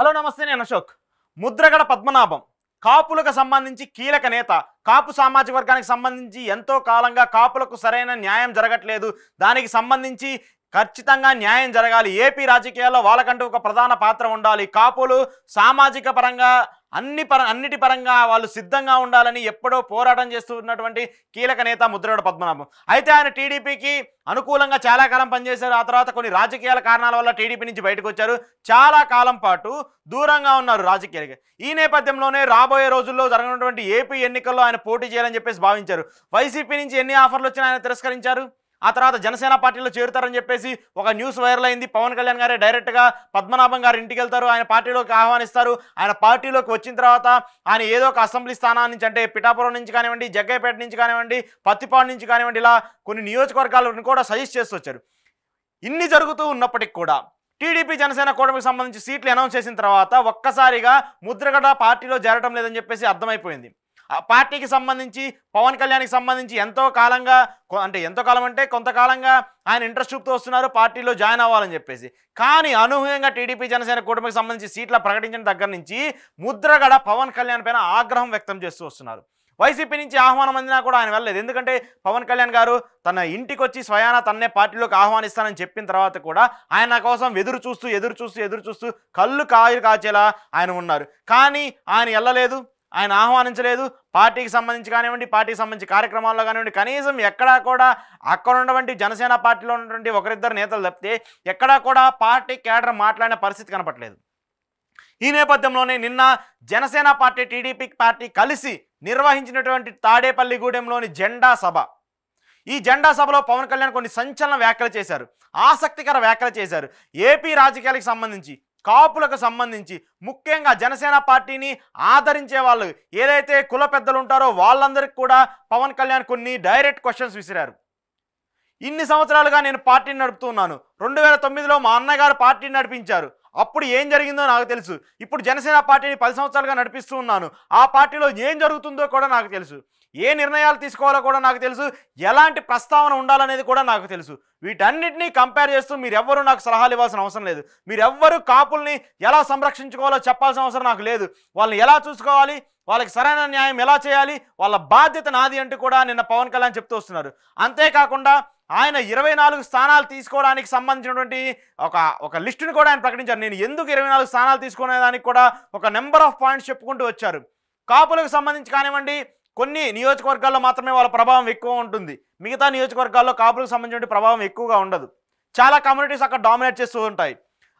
hello నమస్తే నేను అశోక్ ముద్రగడ పద్మనాభం కాపులకు సంబంధించి కీలక నేత కాపు సామాజిక వర్గానికి సంబంధించి ఎంతో కాలంగా కాపులకు సరైన న్యాయం జరగట్లేదు దానికి సంబంధించి ఖచ్చితంగా న్యాయం జరగాలి ఏపీ రాజకీయాల్లో వాళ్ళకంటూ ఒక ప్రధాన పాత్ర ఉండాలి కాపులు సామాజిక పరంగా అన్ని పర అన్నిటి పరంగా వాళ్ళు సిద్ధంగా ఉండాలని ఎప్పుడో పోరాటం చేస్తున్నటువంటి కీలక నేత ముద్రగడ పద్మనాభం అయితే ఆయన టీడీపీకి అనుకూలంగా చాలా కాలం పనిచేశారు ఆ తర్వాత కొన్ని రాజకీయాల కారణాల వల్ల టీడీపీ నుంచి బయటకు వచ్చారు చాలా కాలం పాటు దూరంగా ఉన్నారు రాజకీయాలకి ఈ నేపథ్యంలోనే రాబోయే రోజుల్లో జరగనటువంటి ఏపీ ఎన్నికల్లో ఆయన పోటీ చేయాలని చెప్పేసి భావించారు వైసీపీ నుంచి ఎన్ని ఆఫర్లు వచ్చినా ఆయన తిరస్కరించారు ఆ తర్వాత జనసేన పార్టీలో చేరుతారని చెప్పేసి ఒక న్యూస్ వైరల్ అయింది పవన్ కళ్యాణ్ గారే డైరెక్ట్గా పద్మనాభం గారి ఇంటికి వెళ్తారు ఆయన పార్టీలోకి ఆహ్వానిస్తారు ఆయన పార్టీలోకి వచ్చిన తర్వాత ఆయన ఏదో ఒక అసెంబ్లీ స్థానాన్ని నుంచి అంటే పిఠాపురం నుంచి కానివ్వండి జగ్గయ్యపేట నుంచి కానివ్వండి పత్తిపాడు నుంచి కానివ్వండి ఇలా కొన్ని నియోజకవర్గాలను కూడా సజెస్ట్ చేస్తూ వచ్చారు ఇన్ని జరుగుతూ ఉన్నప్పటికి కూడా టీడీపీ జనసేన కూటమికి సంబంధించి సీట్లు అనౌన్స్ చేసిన తర్వాత ఒక్కసారిగా ముద్రగడ పార్టీలో చేరటం లేదని చెప్పేసి అర్థమైపోయింది ఆ పార్టీకి సంబంధించి పవన్ కళ్యాణ్కి సంబంధించి ఎంతో కాలంగా అంటే ఎంతో కాలం అంటే కొంతకాలంగా ఆయన ఇంట్రెస్ట్ చూపుతూ వస్తున్నారు పార్టీలో జాయిన్ అవ్వాలని చెప్పేసి కానీ అనూహ్యంగా టీడీపీ జనసేన కూటమికి సంబంధించి సీట్ల ప్రకటించిన దగ్గర నుంచి ముద్రగడ పవన్ కళ్యాణ్ పైన ఆగ్రహం వ్యక్తం చేస్తూ వస్తున్నారు వైసీపీ నుంచి ఆహ్వానం అందినా కూడా ఆయన వెళ్ళలేదు ఎందుకంటే పవన్ కళ్యాణ్ గారు తన ఇంటికి వచ్చి స్వయాన తన్నే పార్టీలోకి ఆహ్వానిస్తానని చెప్పిన తర్వాత కూడా ఆయన కోసం ఎదురు చూస్తూ ఎదురు చూస్తూ ఎదురు చూస్తూ కళ్ళు కాయలు కాచేలా ఆయన ఉన్నారు కానీ ఆయన వెళ్ళలేదు ఆయన ఆహ్వానించలేదు పార్టీకి సంబంధించి కానివ్వండి పార్టీకి సంబంధించి కార్యక్రమాల్లో కానివ్వండి కనీసం ఎక్కడా కూడా అక్కడ ఉన్నటువంటి జనసేన పార్టీలో ఉన్నటువంటి ఒకరిద్దరు నేతలు తప్పితే ఎక్కడా కూడా పార్టీ కేడర్ మాట్లాడిన పరిస్థితి కనపట్లేదు ఈ నేపథ్యంలోనే నిన్న జనసేన పార్టీ టీడీపీ పార్టీ కలిసి నిర్వహించినటువంటి తాడేపల్లిగూడెంలోని జెండా సభ ఈ జెండా సభలో పవన్ కళ్యాణ్ కొన్ని సంచలన వ్యాఖ్యలు చేశారు ఆసక్తికర వ్యాఖ్యలు చేశారు ఏపీ రాజకీయాలకు సంబంధించి కాపులకు సంబంధించి ముఖ్యంగా జనసేన పార్టీని ఆదరించే వాళ్ళు ఏదైతే కుల పెద్దలు ఉంటారో వాళ్ళందరికీ కూడా పవన్ కళ్యాణ్ కొన్ని డైరెక్ట్ క్వశ్చన్స్ విసిరారు ఇన్ని సంవత్సరాలుగా నేను పార్టీని నడుపుతున్నాను రెండు వేల తొమ్మిదిలో మా అన్నగారు పార్టీని నడిపించారు అప్పుడు ఏం జరిగిందో నాకు తెలుసు ఇప్పుడు జనసేన పార్టీని పది సంవత్సరాలుగా నడిపిస్తూ ఉన్నాను ఆ పార్టీలో ఏం జరుగుతుందో కూడా నాకు తెలుసు ఏ నిర్ణయాలు తీసుకోవాలో కూడా నాకు తెలుసు ఎలాంటి ప్రస్తావన ఉండాలనేది కూడా నాకు తెలుసు వీటన్నిటినీ కంపేర్ చేస్తూ మీరెవ్వరూ నాకు సలహాలు ఇవ్వాల్సిన అవసరం లేదు మీరెవ్వరూ కాపుల్ని ఎలా సంరక్షించుకోవాలో చెప్పాల్సిన అవసరం నాకు లేదు వాళ్ళని ఎలా చూసుకోవాలి వాళ్ళకి సరైన న్యాయం ఎలా చేయాలి వాళ్ళ బాధ్యత నాది అంటూ కూడా నిన్న పవన్ కళ్యాణ్ చెప్తూ వస్తున్నారు అంతేకాకుండా ఆయన ఇరవై నాలుగు స్థానాలు తీసుకోవడానికి సంబంధించినటువంటి ఒక ఒక లిస్టుని కూడా ఆయన ప్రకటించారు నేను ఎందుకు ఇరవై నాలుగు స్థానాలు తీసుకునేదానికి కూడా ఒక నెంబర్ ఆఫ్ పాయింట్స్ చెప్పుకుంటూ వచ్చారు కాపులకు సంబంధించి కానివ్వండి కొన్ని నియోజకవర్గాల్లో మాత్రమే వాళ్ళ ప్రభావం ఎక్కువ ఉంటుంది మిగతా నియోజకవర్గాల్లో కాపులకు సంబంధించిన ప్రభావం ఎక్కువగా ఉండదు చాలా కమ్యూనిటీస్ అక్కడ డామినేట్ చేస్తూ ఉంటాయి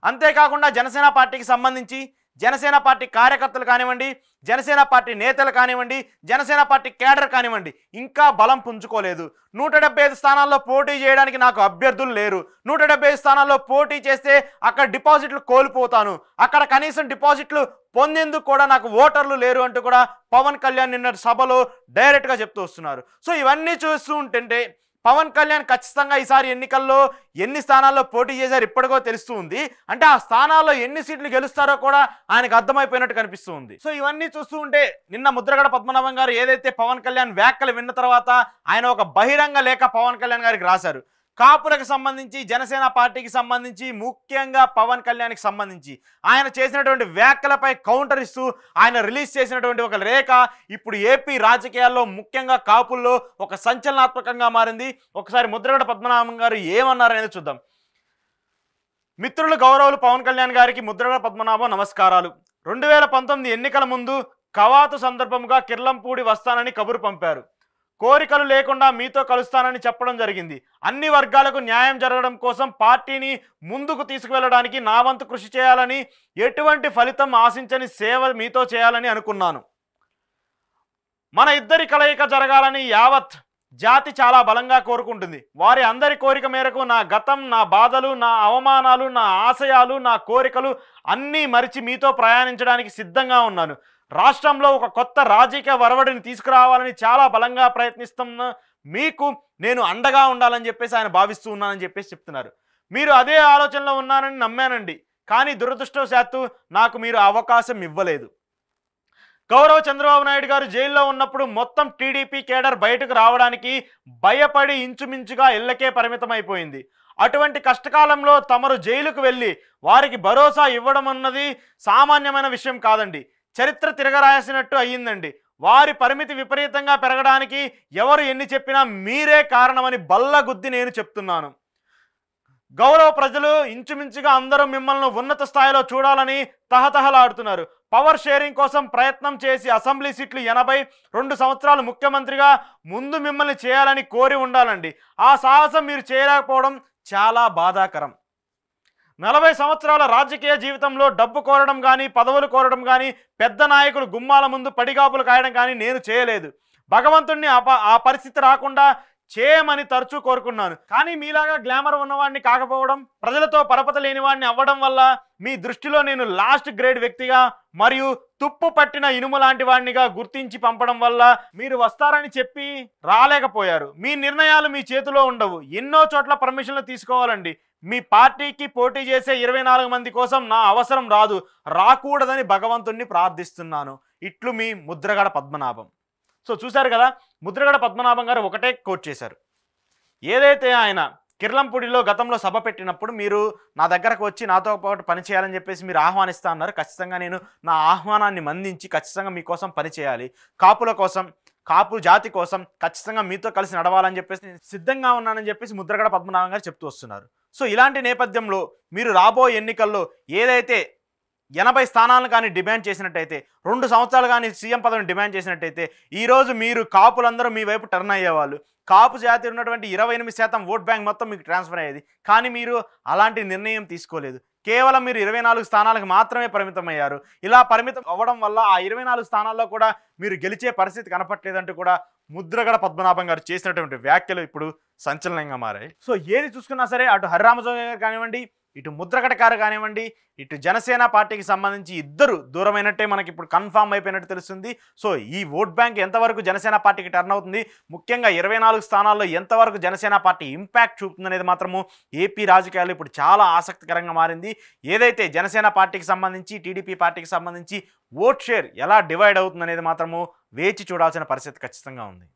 అంతేకాకుండా జనసేన పార్టీకి సంబంధించి జనసేన పార్టీ కార్యకర్తలు కానివ్వండి జనసేన పార్టీ నేతలు కానివ్వండి జనసేన పార్టీ కేడర్ కానివ్వండి ఇంకా బలం పుంజుకోలేదు నూట డెబ్బై ఐదు స్థానాల్లో పోటీ చేయడానికి నాకు అభ్యర్థులు లేరు నూట డెబ్బై ఐదు స్థానాల్లో పోటీ చేస్తే అక్కడ డిపాజిట్లు కోల్పోతాను అక్కడ కనీసం డిపాజిట్లు పొందేందుకు కూడా నాకు ఓటర్లు లేరు అంటూ కూడా పవన్ కళ్యాణ్ నిన్న సభలో డైరెక్ట్గా చెప్తూ వస్తున్నారు సో ఇవన్నీ చూస్తూ ఉంటుంటే పవన్ కళ్యాణ్ ఖచ్చితంగా ఈసారి ఎన్నికల్లో ఎన్ని స్థానాల్లో పోటీ చేశారు ఇప్పటికో తెలుస్తూ ఉంది అంటే ఆ స్థానాల్లో ఎన్ని సీట్లు గెలుస్తారో కూడా ఆయనకు అర్థమైపోయినట్టు కనిపిస్తూ ఉంది సో ఇవన్నీ చూస్తూ ఉంటే నిన్న ముద్రగడ పద్మనాభం గారు ఏదైతే పవన్ కళ్యాణ్ వ్యాఖ్యలు విన్న తర్వాత ఆయన ఒక బహిరంగ లేఖ పవన్ కళ్యాణ్ గారికి రాశారు కాపులకు సంబంధించి జనసేన పార్టీకి సంబంధించి ముఖ్యంగా పవన్ కళ్యాణ్కి సంబంధించి ఆయన చేసినటువంటి వ్యాఖ్యలపై కౌంటర్ ఇస్తూ ఆయన రిలీజ్ చేసినటువంటి ఒక రేఖ ఇప్పుడు ఏపీ రాజకీయాల్లో ముఖ్యంగా కాపుల్లో ఒక సంచలనాత్మకంగా మారింది ఒకసారి ముద్రగడ పద్మనాభం గారు ఏమన్నారు అనేది చూద్దాం మిత్రులు గౌరవులు పవన్ కళ్యాణ్ గారికి ముద్రగడ పద్మనాభం నమస్కారాలు రెండు ఎన్నికల ముందు కవాతు సందర్భంగా కిర్లంపూడి వస్తానని కబురు పంపారు కోరికలు లేకుండా మీతో కలుస్తానని చెప్పడం జరిగింది అన్ని వర్గాలకు న్యాయం జరగడం కోసం పార్టీని ముందుకు తీసుకువెళ్ళడానికి నా వంతు కృషి చేయాలని ఎటువంటి ఫలితం ఆశించని సేవ మీతో చేయాలని అనుకున్నాను మన ఇద్దరి కలయిక జరగాలని యావత్ జాతి చాలా బలంగా కోరుకుంటుంది వారి అందరి కోరిక మేరకు నా గతం నా బాధలు నా అవమానాలు నా ఆశయాలు నా కోరికలు అన్నీ మరిచి మీతో ప్రయాణించడానికి సిద్ధంగా ఉన్నాను రాష్ట్రంలో ఒక కొత్త రాజకీయ వరవడిని తీసుకురావాలని చాలా బలంగా ప్రయత్నిస్తున్న మీకు నేను అండగా ఉండాలని చెప్పేసి ఆయన భావిస్తూ ఉన్నానని చెప్పేసి చెప్తున్నారు మీరు అదే ఆలోచనలో ఉన్నానని నమ్మానండి కానీ దురదృష్టవశాత్తు నాకు మీరు అవకాశం ఇవ్వలేదు గౌరవ చంద్రబాబు నాయుడు గారు జైల్లో ఉన్నప్పుడు మొత్తం టీడీపీ కేడర్ బయటకు రావడానికి భయపడి ఇంచుమించుగా ఇళ్లకే అయిపోయింది అటువంటి కష్టకాలంలో తమరు జైలుకు వెళ్ళి వారికి భరోసా ఇవ్వడం అన్నది సామాన్యమైన విషయం కాదండి చరిత్ర తిరగరాసినట్టు అయ్యిందండి వారి పరిమితి విపరీతంగా పెరగడానికి ఎవరు ఎన్ని చెప్పినా మీరే కారణమని బల్లగుద్ది నేను చెప్తున్నాను గౌరవ ప్రజలు ఇంచుమించుగా అందరూ మిమ్మల్ని ఉన్నత స్థాయిలో చూడాలని తహతహలాడుతున్నారు పవర్ షేరింగ్ కోసం ప్రయత్నం చేసి అసెంబ్లీ సీట్లు ఎనభై రెండు సంవత్సరాలు ముఖ్యమంత్రిగా ముందు మిమ్మల్ని చేయాలని కోరి ఉండాలండి ఆ సాహసం మీరు చేయలేకపోవడం చాలా బాధాకరం నలభై సంవత్సరాల రాజకీయ జీవితంలో డబ్బు కోరడం కానీ పదవులు కోరడం కానీ పెద్ద నాయకులు గుమ్మాల ముందు పడిగాపులు కాయడం కానీ నేను చేయలేదు భగవంతుణ్ణి ఆ పరిస్థితి రాకుండా చేయమని తరచూ కోరుకున్నాను కానీ మీలాగా గ్లామర్ ఉన్నవాడిని కాకపోవడం ప్రజలతో పరపత వాడిని అవ్వడం వల్ల మీ దృష్టిలో నేను లాస్ట్ గ్రేడ్ వ్యక్తిగా మరియు తుప్పు పట్టిన ఇనుము లాంటి వాడినిగా గుర్తించి పంపడం వల్ల మీరు వస్తారని చెప్పి రాలేకపోయారు మీ నిర్ణయాలు మీ చేతిలో ఉండవు ఎన్నో చోట్ల పర్మిషన్లు తీసుకోవాలండి మీ పార్టీకి పోటీ చేసే ఇరవై నాలుగు మంది కోసం నా అవసరం రాదు రాకూడదని భగవంతుణ్ణి ప్రార్థిస్తున్నాను ఇట్లు మీ ముద్రగడ పద్మనాభం సో చూశారు కదా ముద్రగడ పద్మనాభం గారు ఒకటే కోట్ చేశారు ఏదైతే ఆయన కిర్లంపూడిలో గతంలో సభ పెట్టినప్పుడు మీరు నా దగ్గరకు వచ్చి నాతో పాటు పనిచేయాలని చెప్పేసి మీరు ఆహ్వానిస్తా అన్నారు ఖచ్చితంగా నేను నా ఆహ్వానాన్ని మందించి ఖచ్చితంగా మీకోసం పనిచేయాలి కాపుల కోసం కాపు జాతి కోసం ఖచ్చితంగా మీతో కలిసి నడవాలని చెప్పేసి నేను సిద్ధంగా ఉన్నానని చెప్పేసి ముద్రగడ పద్మనాభం గారు చెప్తూ వస్తున్నారు సో ఇలాంటి నేపథ్యంలో మీరు రాబోయే ఎన్నికల్లో ఏదైతే ఎనభై స్థానాలను కానీ డిమాండ్ చేసినట్టయితే రెండు సంవత్సరాలు కానీ సీఎం పదవిని డిమాండ్ చేసినట్టయితే ఈరోజు మీరు కాపులందరూ మీ వైపు టర్న్ అయ్యేవాళ్ళు కాపు జాతి ఉన్నటువంటి ఇరవై ఎనిమిది శాతం ఓట్ బ్యాంక్ మొత్తం మీకు ట్రాన్స్ఫర్ అయ్యేది కానీ మీరు అలాంటి నిర్ణయం తీసుకోలేదు కేవలం మీరు ఇరవై నాలుగు స్థానాలకు మాత్రమే పరిమితం అయ్యారు ఇలా పరిమితం అవ్వడం వల్ల ఆ ఇరవై నాలుగు స్థానాల్లో కూడా మీరు గెలిచే పరిస్థితి కనపట్టలేదంటూ కూడా ముద్రగడ పద్మనాభం గారు చేసినటువంటి వ్యాఖ్యలు ఇప్పుడు సంచలనంగా మారాయి సో ఏది చూసుకున్నా సరే అటు హరిరామజోగ గారు కానివ్వండి ఇటు కారు కానివ్వండి ఇటు జనసేన పార్టీకి సంబంధించి ఇద్దరు దూరమైనట్టే మనకి ఇప్పుడు కన్ఫామ్ అయిపోయినట్టు తెలుస్తుంది సో ఈ ఓట్ బ్యాంక్ ఎంతవరకు జనసేన పార్టీకి టర్న్ అవుతుంది ముఖ్యంగా ఇరవై నాలుగు స్థానాల్లో ఎంతవరకు జనసేన పార్టీ ఇంపాక్ట్ అనేది మాత్రము ఏపీ రాజకీయాలు ఇప్పుడు చాలా ఆసక్తికరంగా మారింది ఏదైతే జనసేన పార్టీకి సంబంధించి టీడీపీ పార్టీకి సంబంధించి ఓట్ షేర్ ఎలా డివైడ్ అవుతుందనేది మాత్రము వేచి చూడాల్సిన పరిస్థితి ఖచ్చితంగా ఉంది